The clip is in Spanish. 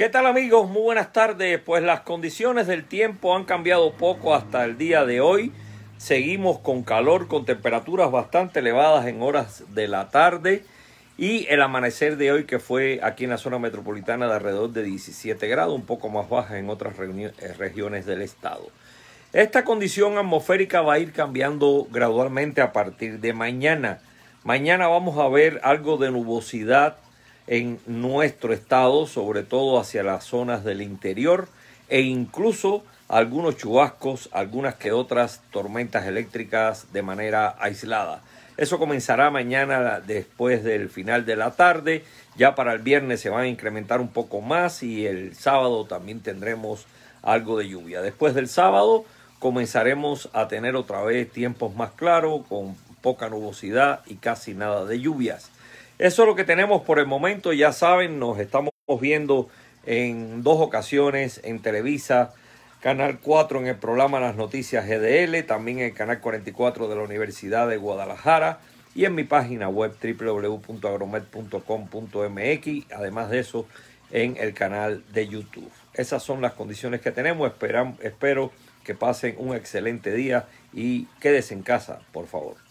¿Qué tal amigos? Muy buenas tardes. Pues las condiciones del tiempo han cambiado poco hasta el día de hoy. Seguimos con calor, con temperaturas bastante elevadas en horas de la tarde. Y el amanecer de hoy que fue aquí en la zona metropolitana de alrededor de 17 grados, un poco más baja en otras eh, regiones del estado. Esta condición atmosférica va a ir cambiando gradualmente a partir de mañana. Mañana vamos a ver algo de nubosidad en nuestro estado, sobre todo hacia las zonas del interior e incluso algunos chubascos, algunas que otras tormentas eléctricas de manera aislada. Eso comenzará mañana después del final de la tarde. Ya para el viernes se van a incrementar un poco más y el sábado también tendremos algo de lluvia. Después del sábado comenzaremos a tener otra vez tiempos más claros, con poca nubosidad y casi nada de lluvias. Eso es lo que tenemos por el momento. Ya saben, nos estamos viendo en dos ocasiones en Televisa, Canal 4 en el programa Las Noticias GDL, también en el Canal 44 de la Universidad de Guadalajara y en mi página web www.agromet.com.mx, además de eso en el canal de YouTube. Esas son las condiciones que tenemos. espero que pasen un excelente día y quédese en casa, por favor.